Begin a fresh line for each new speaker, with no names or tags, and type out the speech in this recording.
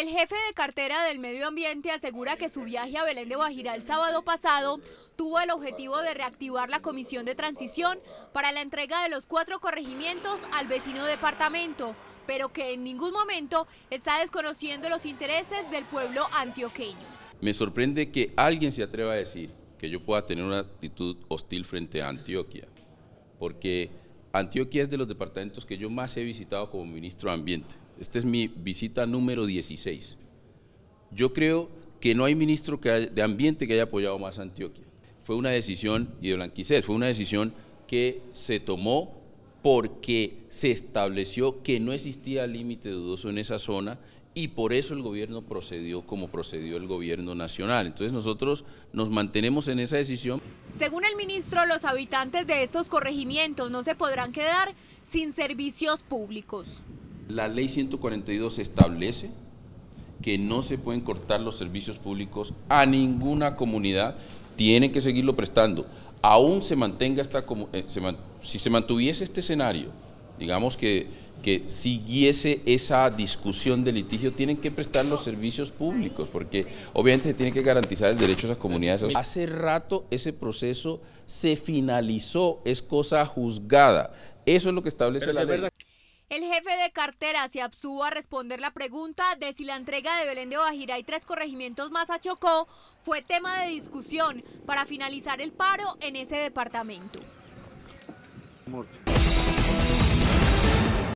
El jefe de cartera del medio ambiente asegura que su viaje a Belén de Guajira el sábado pasado tuvo el objetivo de reactivar la comisión de transición para la entrega de los cuatro corregimientos al vecino departamento, pero que en ningún momento está desconociendo los intereses del pueblo antioqueño.
Me sorprende que alguien se atreva a decir que yo pueda tener una actitud hostil frente a Antioquia, porque Antioquia es de los departamentos que yo más he visitado como ministro de Ambiente. Esta es mi visita número 16. Yo creo que no hay ministro de Ambiente que haya apoyado más a Antioquia. Fue una decisión, y de Blanquicés, fue una decisión que se tomó porque se estableció que no existía límite dudoso en esa zona y por eso el gobierno procedió como procedió el gobierno nacional. Entonces nosotros nos mantenemos en esa decisión.
Según el ministro, los habitantes de estos corregimientos no se podrán quedar sin servicios públicos.
La ley 142 establece que no se pueden cortar los servicios públicos a ninguna comunidad, tienen que seguirlo prestando. Aún se mantenga esta, eh, si se mantuviese este escenario digamos que, siguiese esa discusión de litigio, tienen que prestar los servicios públicos, porque obviamente se tiene que garantizar el derecho a esas comunidades. Hace rato ese proceso se finalizó, es cosa juzgada. Eso es lo que establece la Verdad.
El jefe de cartera se abstuvo a responder la pregunta de si la entrega de Belén de Bajira y tres corregimientos más a Chocó fue tema de discusión para finalizar el paro en ese departamento.